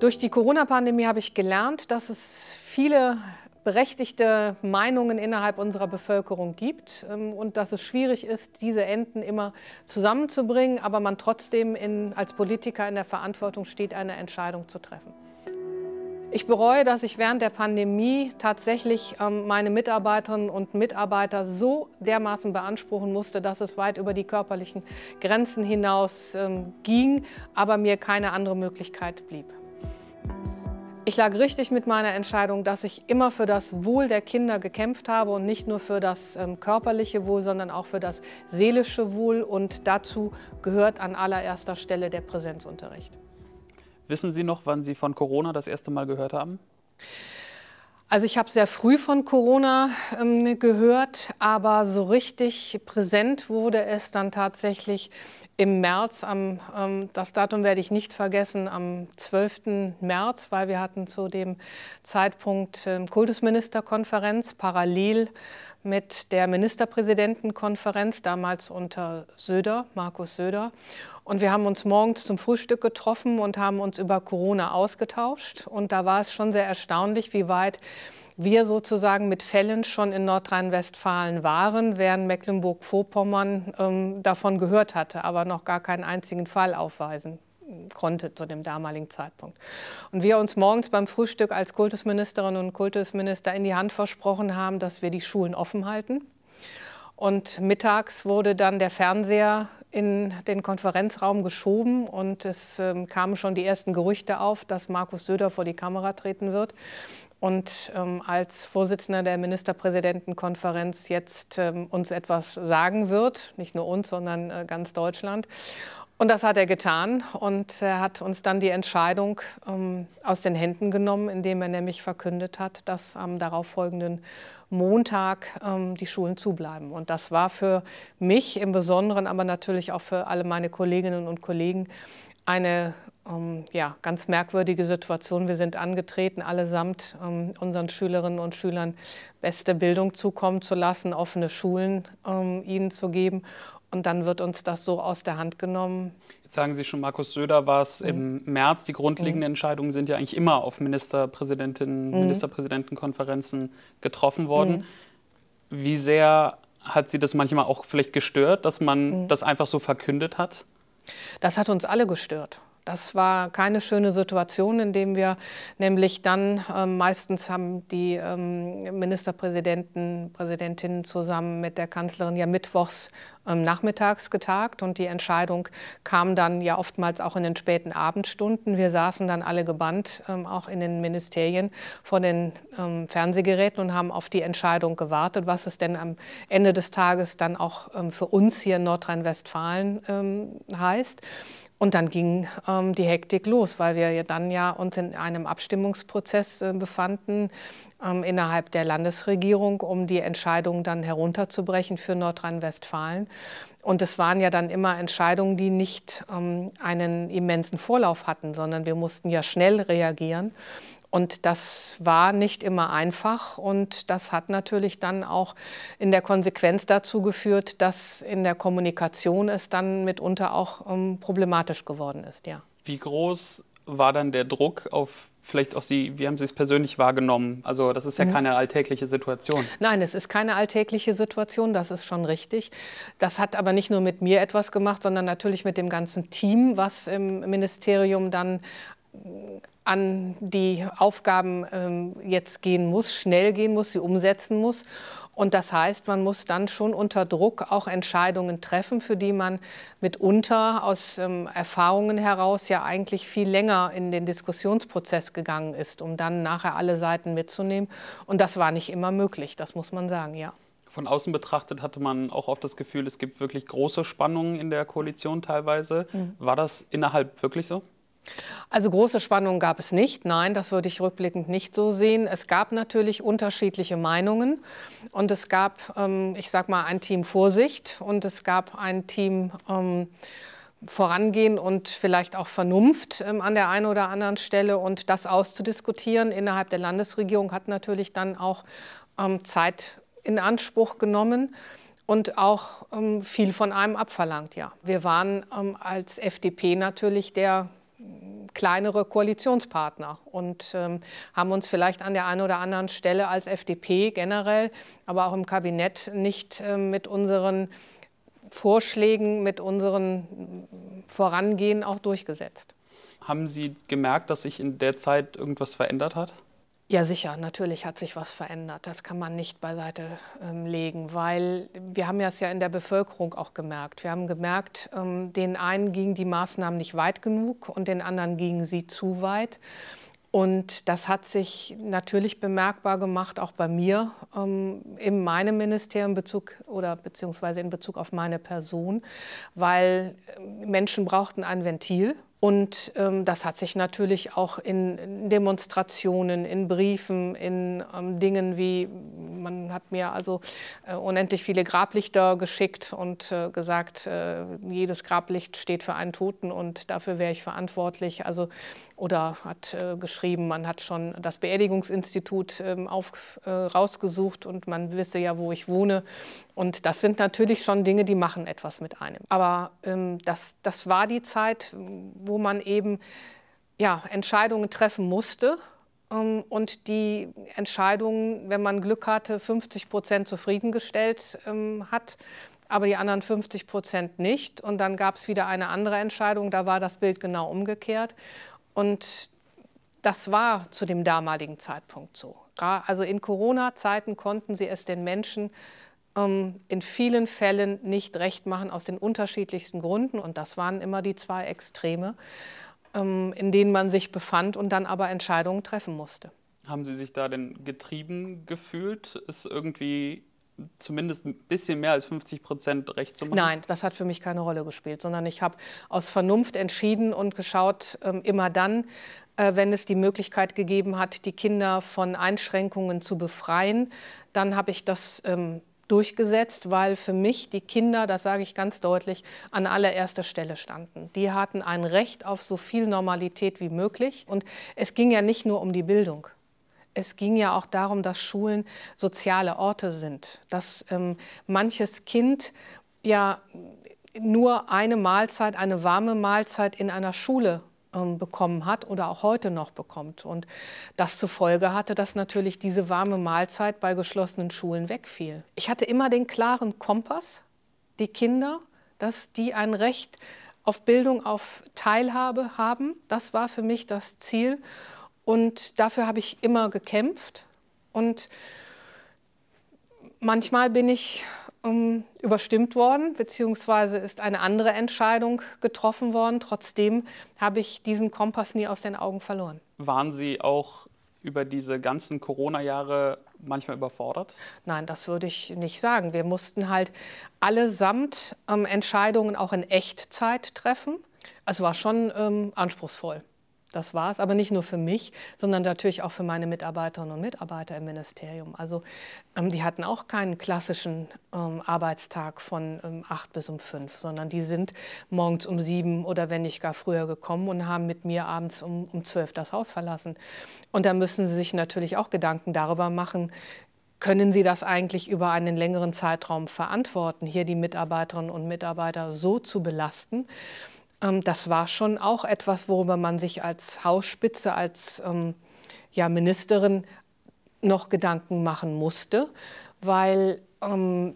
Durch die Corona-Pandemie habe ich gelernt, dass es viele berechtigte Meinungen innerhalb unserer Bevölkerung gibt ähm, und dass es schwierig ist, diese Enden immer zusammenzubringen, aber man trotzdem in, als Politiker in der Verantwortung steht, eine Entscheidung zu treffen. Ich bereue, dass ich während der Pandemie tatsächlich ähm, meine Mitarbeiterinnen und Mitarbeiter so dermaßen beanspruchen musste, dass es weit über die körperlichen Grenzen hinaus ähm, ging, aber mir keine andere Möglichkeit blieb. Ich lag richtig mit meiner Entscheidung, dass ich immer für das Wohl der Kinder gekämpft habe und nicht nur für das ähm, körperliche Wohl, sondern auch für das seelische Wohl. Und dazu gehört an allererster Stelle der Präsenzunterricht. Wissen Sie noch, wann Sie von Corona das erste Mal gehört haben? Also ich habe sehr früh von Corona ähm, gehört, aber so richtig präsent wurde es dann tatsächlich im März. Am, ähm, das Datum werde ich nicht vergessen, am 12. März, weil wir hatten zu dem Zeitpunkt ähm, Kultusministerkonferenz parallel mit der Ministerpräsidentenkonferenz, damals unter Söder, Markus Söder. Und wir haben uns morgens zum Frühstück getroffen und haben uns über Corona ausgetauscht. Und da war es schon sehr erstaunlich, wie weit wir sozusagen mit Fällen schon in Nordrhein-Westfalen waren, während Mecklenburg-Vorpommern ähm, davon gehört hatte, aber noch gar keinen einzigen Fall aufweisen konnte zu dem damaligen Zeitpunkt. Und wir uns morgens beim Frühstück als Kultusministerinnen und Kultusminister in die Hand versprochen haben, dass wir die Schulen offen halten. Und mittags wurde dann der Fernseher in den Konferenzraum geschoben und es ähm, kamen schon die ersten Gerüchte auf, dass Markus Söder vor die Kamera treten wird. Und ähm, als Vorsitzender der Ministerpräsidentenkonferenz jetzt ähm, uns etwas sagen wird, nicht nur uns, sondern äh, ganz Deutschland. Und das hat er getan und er hat uns dann die Entscheidung ähm, aus den Händen genommen, indem er nämlich verkündet hat, dass am darauffolgenden Montag ähm, die Schulen zubleiben. Und das war für mich im Besonderen, aber natürlich auch für alle meine Kolleginnen und Kollegen eine ähm, ja, ganz merkwürdige Situation. Wir sind angetreten, allesamt ähm, unseren Schülerinnen und Schülern beste Bildung zukommen zu lassen, offene Schulen ähm, ihnen zu geben. Und dann wird uns das so aus der Hand genommen. Jetzt sagen Sie schon, Markus Söder war es mhm. im März. Die grundlegenden mhm. Entscheidungen sind ja eigentlich immer auf Ministerpräsidentinnen, mhm. Ministerpräsidentenkonferenzen getroffen worden. Mhm. Wie sehr hat Sie das manchmal auch vielleicht gestört, dass man mhm. das einfach so verkündet hat? Das hat uns alle gestört. Das war keine schöne Situation, indem wir nämlich dann ähm, meistens haben die ähm, Ministerpräsidenten, Präsidentinnen zusammen mit der Kanzlerin ja mittwochs ähm, nachmittags getagt und die Entscheidung kam dann ja oftmals auch in den späten Abendstunden. Wir saßen dann alle gebannt, ähm, auch in den Ministerien vor den ähm, Fernsehgeräten und haben auf die Entscheidung gewartet, was es denn am Ende des Tages dann auch ähm, für uns hier in Nordrhein-Westfalen heißt. Und dann ging ähm, die Hektik los, weil wir ja dann ja uns in einem Abstimmungsprozess äh, befanden ähm, innerhalb der Landesregierung, um die Entscheidung dann herunterzubrechen für Nordrhein-Westfalen. Und es waren ja dann immer Entscheidungen, die nicht ähm, einen immensen Vorlauf hatten, sondern wir mussten ja schnell reagieren. Und das war nicht immer einfach und das hat natürlich dann auch in der Konsequenz dazu geführt, dass in der Kommunikation es dann mitunter auch ähm, problematisch geworden ist, ja. Wie groß war dann der Druck auf vielleicht auch Sie, wie haben Sie es persönlich wahrgenommen? Also das ist ja mhm. keine alltägliche Situation. Nein, es ist keine alltägliche Situation, das ist schon richtig. Das hat aber nicht nur mit mir etwas gemacht, sondern natürlich mit dem ganzen Team, was im Ministerium dann an die Aufgaben ähm, jetzt gehen muss, schnell gehen muss, sie umsetzen muss. Und das heißt, man muss dann schon unter Druck auch Entscheidungen treffen, für die man mitunter aus ähm, Erfahrungen heraus ja eigentlich viel länger in den Diskussionsprozess gegangen ist, um dann nachher alle Seiten mitzunehmen. Und das war nicht immer möglich, das muss man sagen, ja. Von außen betrachtet hatte man auch oft das Gefühl, es gibt wirklich große Spannungen in der Koalition teilweise. Mhm. War das innerhalb wirklich so? Also große Spannungen gab es nicht. Nein, das würde ich rückblickend nicht so sehen. Es gab natürlich unterschiedliche Meinungen und es gab, ähm, ich sag mal, ein Team Vorsicht und es gab ein Team ähm, Vorangehen und vielleicht auch Vernunft ähm, an der einen oder anderen Stelle und das auszudiskutieren innerhalb der Landesregierung hat natürlich dann auch ähm, Zeit in Anspruch genommen und auch ähm, viel von einem abverlangt, ja. Wir waren ähm, als FDP natürlich der kleinere Koalitionspartner und ähm, haben uns vielleicht an der einen oder anderen Stelle als FDP generell, aber auch im Kabinett nicht äh, mit unseren Vorschlägen, mit unseren mm, Vorangehen auch durchgesetzt. Haben Sie gemerkt, dass sich in der Zeit irgendwas verändert hat? Ja, sicher. Natürlich hat sich was verändert. Das kann man nicht beiseite ähm, legen, weil wir haben das ja in der Bevölkerung auch gemerkt. Wir haben gemerkt, ähm, den einen gingen die Maßnahmen nicht weit genug und den anderen gingen sie zu weit. Und das hat sich natürlich bemerkbar gemacht, auch bei mir ähm, in meinem Ministerium Bezug oder beziehungsweise in Bezug auf meine Person, weil ähm, Menschen brauchten ein Ventil und ähm, das hat sich natürlich auch in Demonstrationen, in Briefen, in ähm, Dingen wie, man hat mir also äh, unendlich viele Grablichter geschickt und äh, gesagt, äh, jedes Grablicht steht für einen Toten und dafür wäre ich verantwortlich. Also, oder hat äh, geschrieben, man hat schon das Beerdigungsinstitut ähm, auf, äh, rausgesucht und man wisse ja, wo ich wohne und das sind natürlich schon Dinge, die machen etwas mit einem. Aber ähm, das, das war die Zeit, wo man eben ja, Entscheidungen treffen musste. Ähm, und die Entscheidungen, wenn man Glück hatte, 50 Prozent zufriedengestellt ähm, hat, aber die anderen 50 Prozent nicht. Und dann gab es wieder eine andere Entscheidung, da war das Bild genau umgekehrt. Und das war zu dem damaligen Zeitpunkt so. Also in Corona-Zeiten konnten sie es den Menschen ähm, in vielen Fällen nicht recht machen aus den unterschiedlichsten Gründen. Und das waren immer die zwei Extreme, ähm, in denen man sich befand und dann aber Entscheidungen treffen musste. Haben Sie sich da denn getrieben gefühlt? es irgendwie zumindest ein bisschen mehr als 50 Prozent recht zu machen? Nein, das hat für mich keine Rolle gespielt, sondern ich habe aus Vernunft entschieden und geschaut, ähm, immer dann, äh, wenn es die Möglichkeit gegeben hat, die Kinder von Einschränkungen zu befreien, dann habe ich das durchgesetzt, weil für mich die Kinder, das sage ich ganz deutlich, an allererster Stelle standen. Die hatten ein Recht auf so viel Normalität wie möglich. Und es ging ja nicht nur um die Bildung. Es ging ja auch darum, dass Schulen soziale Orte sind, dass ähm, manches Kind ja nur eine Mahlzeit, eine warme Mahlzeit in einer Schule ähm, bekommen hat oder auch heute noch bekommt. Und das zur Folge hatte, dass natürlich diese warme Mahlzeit bei geschlossenen Schulen wegfiel. Ich hatte immer den klaren Kompass, die Kinder, dass die ein Recht auf Bildung, auf Teilhabe haben. Das war für mich das Ziel. Und dafür habe ich immer gekämpft. Und manchmal bin ich ähm, überstimmt worden, beziehungsweise ist eine andere Entscheidung getroffen worden. Trotzdem habe ich diesen Kompass nie aus den Augen verloren. Waren Sie auch über diese ganzen Corona-Jahre manchmal überfordert? Nein, das würde ich nicht sagen. Wir mussten halt allesamt ähm, Entscheidungen auch in Echtzeit treffen. Es also war schon ähm, anspruchsvoll. Das war es, aber nicht nur für mich, sondern natürlich auch für meine Mitarbeiterinnen und Mitarbeiter im Ministerium. Also ähm, die hatten auch keinen klassischen ähm, Arbeitstag von ähm, 8 bis um 5, sondern die sind morgens um 7 oder wenn nicht gar früher gekommen und haben mit mir abends um, um 12 das Haus verlassen. Und da müssen sie sich natürlich auch Gedanken darüber machen, können Sie das eigentlich über einen längeren Zeitraum verantworten, hier die Mitarbeiterinnen und Mitarbeiter so zu belasten? Ähm, das war schon auch etwas, worüber man sich als Hausspitze, als ähm, ja, Ministerin noch Gedanken machen musste, weil ähm,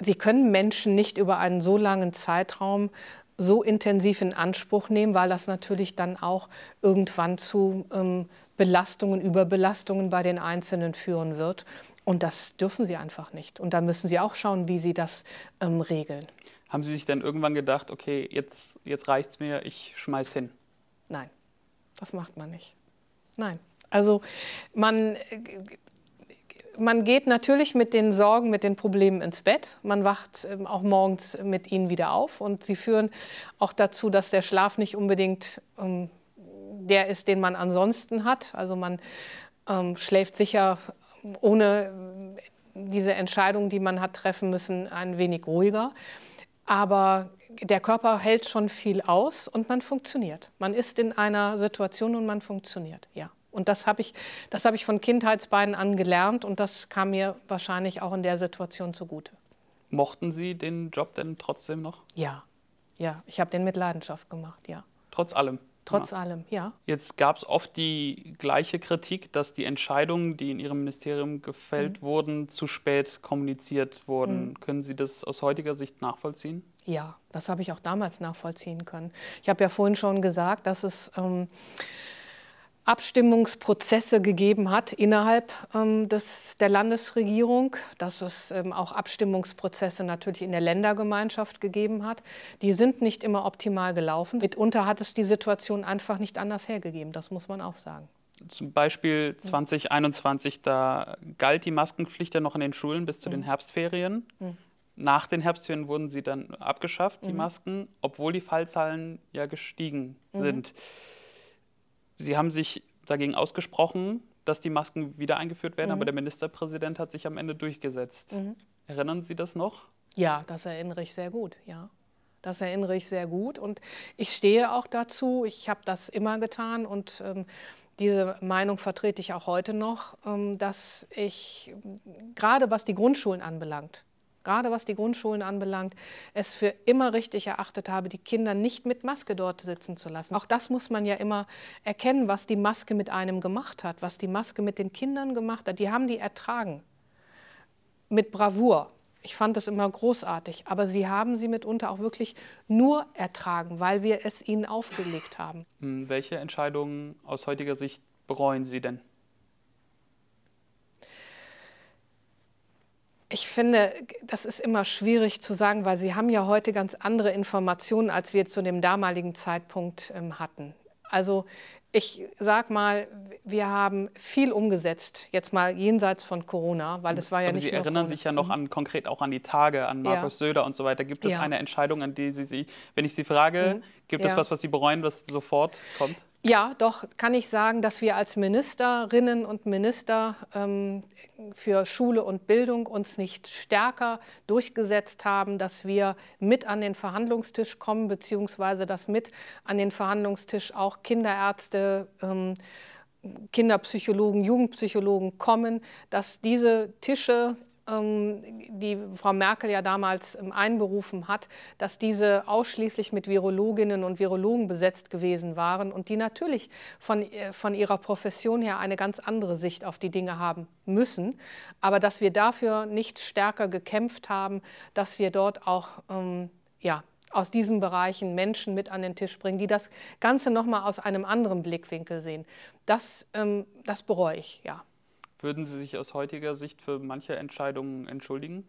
sie können Menschen nicht über einen so langen Zeitraum so intensiv in Anspruch nehmen, weil das natürlich dann auch irgendwann zu ähm, Belastungen, Überbelastungen bei den Einzelnen führen wird. Und das dürfen sie einfach nicht. Und da müssen sie auch schauen, wie sie das ähm, regeln. Haben Sie sich dann irgendwann gedacht, okay, jetzt, jetzt es mir, ich schmeiß hin? Nein, das macht man nicht. Nein. Also man, man geht natürlich mit den Sorgen, mit den Problemen ins Bett. Man wacht ähm, auch morgens mit ihnen wieder auf und sie führen auch dazu, dass der Schlaf nicht unbedingt ähm, der ist, den man ansonsten hat. Also man ähm, schläft sicher ähm, ohne ähm, diese Entscheidung, die man hat treffen müssen, ein wenig ruhiger. Aber der Körper hält schon viel aus und man funktioniert. Man ist in einer Situation und man funktioniert, ja. Und das habe ich, hab ich von Kindheitsbeinen an gelernt und das kam mir wahrscheinlich auch in der Situation zugute. Mochten Sie den Job denn trotzdem noch? Ja, ja. Ich habe den mit Leidenschaft gemacht, ja. Trotz allem? Trotz ja. allem, ja. Jetzt gab es oft die gleiche Kritik, dass die Entscheidungen, die in Ihrem Ministerium gefällt mhm. wurden, zu spät kommuniziert wurden. Mhm. Können Sie das aus heutiger Sicht nachvollziehen? Ja, das habe ich auch damals nachvollziehen können. Ich habe ja vorhin schon gesagt, dass es ähm, Abstimmungsprozesse gegeben hat innerhalb ähm, des, der Landesregierung, dass es ähm, auch Abstimmungsprozesse natürlich in der Ländergemeinschaft gegeben hat. Die sind nicht immer optimal gelaufen. Mitunter hat es die Situation einfach nicht anders hergegeben, das muss man auch sagen. Zum Beispiel 2021, da galt die Maskenpflicht ja noch in den Schulen bis zu mhm. den Herbstferien. Mhm. Nach den Herbstferien wurden sie dann abgeschafft, die mhm. Masken, obwohl die Fallzahlen ja gestiegen mhm. sind. Sie haben sich dagegen ausgesprochen, dass die Masken wieder eingeführt werden, mhm. aber der Ministerpräsident hat sich am Ende durchgesetzt. Mhm. Erinnern Sie das noch? Ja, das erinnere ich sehr gut, ja. Das erinnere ich sehr gut und ich stehe auch dazu. Ich habe das immer getan und ähm, diese Meinung vertrete ich auch heute noch, ähm, dass ich ähm, gerade was die Grundschulen anbelangt, gerade was die Grundschulen anbelangt, es für immer richtig erachtet habe, die Kinder nicht mit Maske dort sitzen zu lassen. Auch das muss man ja immer erkennen, was die Maske mit einem gemacht hat, was die Maske mit den Kindern gemacht hat. Die haben die ertragen. Mit Bravour. Ich fand das immer großartig, aber sie haben sie mitunter auch wirklich nur ertragen, weil wir es ihnen aufgelegt haben. Hm, welche Entscheidungen aus heutiger Sicht bereuen Sie denn? Ich finde, das ist immer schwierig zu sagen, weil Sie haben ja heute ganz andere Informationen, als wir zu dem damaligen Zeitpunkt ähm, hatten. Also ich sag mal, wir haben viel umgesetzt, jetzt mal jenseits von Corona, weil es hm. war ja Aber nicht. Sie erinnern Corona. sich ja noch an konkret auch an die Tage, an Markus ja. Söder und so weiter. Gibt es ja. eine Entscheidung, an die Sie, sich, wenn ich Sie frage, mhm. gibt ja. es was, was Sie bereuen, was sofort kommt? Ja, doch kann ich sagen, dass wir als Ministerinnen und Minister ähm, für Schule und Bildung uns nicht stärker durchgesetzt haben, dass wir mit an den Verhandlungstisch kommen, beziehungsweise dass mit an den Verhandlungstisch auch Kinderärzte, ähm, Kinderpsychologen, Jugendpsychologen kommen, dass diese Tische ähm, die Frau Merkel ja damals ähm, einberufen hat, dass diese ausschließlich mit Virologinnen und Virologen besetzt gewesen waren und die natürlich von, äh, von ihrer Profession her eine ganz andere Sicht auf die Dinge haben müssen. Aber dass wir dafür nicht stärker gekämpft haben, dass wir dort auch ähm, ja, aus diesen Bereichen Menschen mit an den Tisch bringen, die das Ganze nochmal aus einem anderen Blickwinkel sehen. Das, ähm, das bereue ich, ja. Würden Sie sich aus heutiger Sicht für manche Entscheidungen entschuldigen?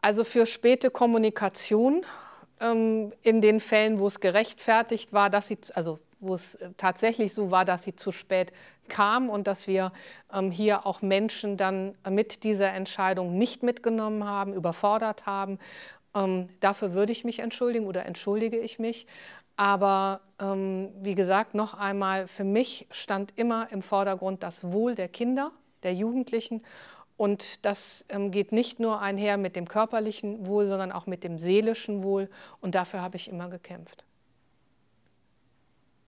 Also für späte Kommunikation ähm, in den Fällen, wo es gerechtfertigt war, dass sie, also wo es äh, tatsächlich so war, dass sie zu spät kam und dass wir ähm, hier auch Menschen dann mit dieser Entscheidung nicht mitgenommen haben, überfordert haben. Ähm, dafür würde ich mich entschuldigen oder entschuldige ich mich. Aber ähm, wie gesagt, noch einmal, für mich stand immer im Vordergrund das Wohl der Kinder, der Jugendlichen. Und das ähm, geht nicht nur einher mit dem körperlichen Wohl, sondern auch mit dem seelischen Wohl. Und dafür habe ich immer gekämpft.